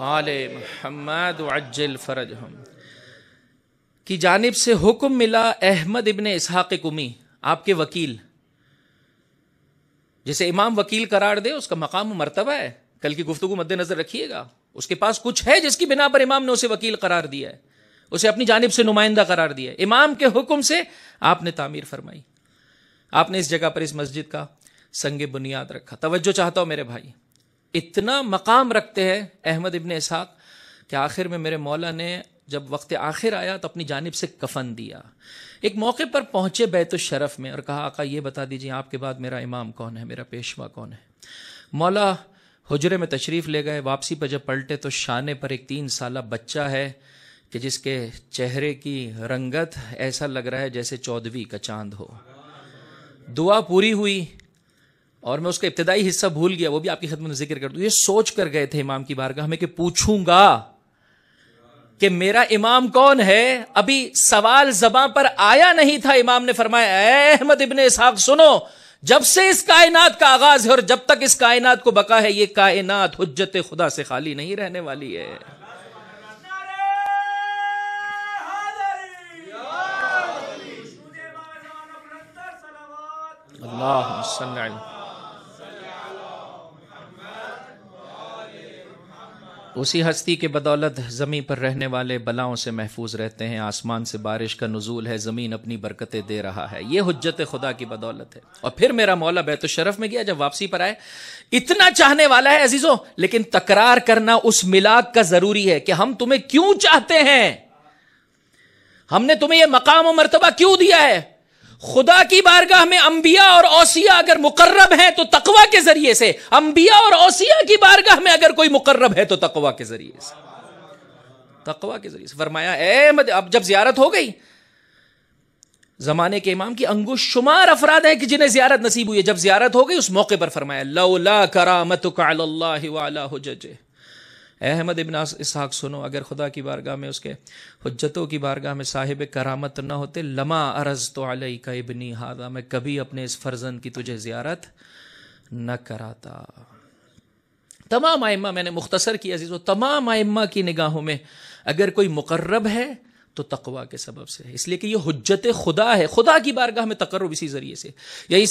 आल महमद वज्जल फ़रज हम की जानब से हुक्म मिला अहमद इबन इसहाक़ कुमी आपके वकील जिसे इमाम वकील करार दे उसका मकाम मरतबा है कल की गुफ्तु मद्देनजर रखिएगा उसके पास कुछ है जिसकी बिना पर इमाम ने उसे वकील करार दिया है उसे अपनी जानब से नुमाइंदा करार दिया है इमाम के हुक्म से आपने तामीर फरमाई आपने इस जगह पर इस मस्जिद का संग बुनियाद रखा तवज्जो चाहता हूं मेरे भाई इतना मकाम रखते हैं अहमद इबन इसहाक कि आखिर में मेरे मौला ने जब वक्त आखिर आया तो अपनी जानब से कफन दिया एक मौके पर पहुंचे बैतु शरफ में और कहा आका ये बता दीजिए आपके बाद मेरा इमाम कौन है मेरा पेशवा कौन है मौला हुजरे में तशरीफ़ ले गए वापसी पर जब पलटे तो शाने पर एक तीन साल बच्चा है कि जिसके चेहरे की रंगत ऐसा लग रहा है जैसे चौदहवीं का चांद हो दुआ पूरी हुई और मैं उसका इब्तदाई हिस्सा भूल गया वो भी आपकी खदमत में जिक्र कर दू ये सोच कर गए थे इमाम की बारगाह में कि पूछूंगा कि मेरा इमाम कौन है अभी सवाल जबां पर आया नहीं था इमाम ने फरमाया अहमद इबन इसहाक सुनो जब से इस कायनात का आगाज है और जब तक इस कायनात को बका है ये कायनात हजत खुदा से खाली नहीं रहने वाली है अल्लाह उसी हस्ती के बदौलत ज़मीन पर रहने वाले बलाओं से महफूज रहते हैं आसमान से बारिश का नजूल है ज़मीन अपनी बरकतें दे रहा है ये हजत खुदा की बदौलत है और फिर मेरा मौला बैत शरफ में गया जब वापसी पर आए इतना चाहने वाला है अजीज़ों लेकिन तकरार करना उस मिलाक का ज़रूरी है कि हम तुम्हें क्यों चाहते हैं हमने तुम्हें यह मकाम और मरतबा क्यों दिया है खुदा की बारगाह में अंबिया और ओसिया अगर मुकर्रब हैं तो तकवा के जरिए से अंबिया और ओसिया की बारगाह में अगर कोई मुकर्रब है तो तकवा के जरिए से तकवा के जरिए से फरमाया अब जब जियारत हो गई जमाने के इमाम की अंगुश शुमार अफराद है कि जिन्हें जियारत नसीब हुई है जब जियारत हो गई उस मौके पर फरमाया लौला करामत अहमद इबन इसहाक सुनो अगर खुदा की बारगाह में उसके हजतों की बारगाह में साहिब करामत ना होते लमा अरज तो अलई का इबनी हादा मैं कभी अपने इस फर्जन की तुझे ज़्यारत न कराता तमाम आइम्मा मैंने मुख्तसर किया अजीज़ों तमाम आइम्मा की निगाहों में अगर कोई मुकर्रब है तो तकवा के सबब से है इसलिए कि यह हजत खुदा है खुदा की बारगाह में तकर्रब इसी जरिए से या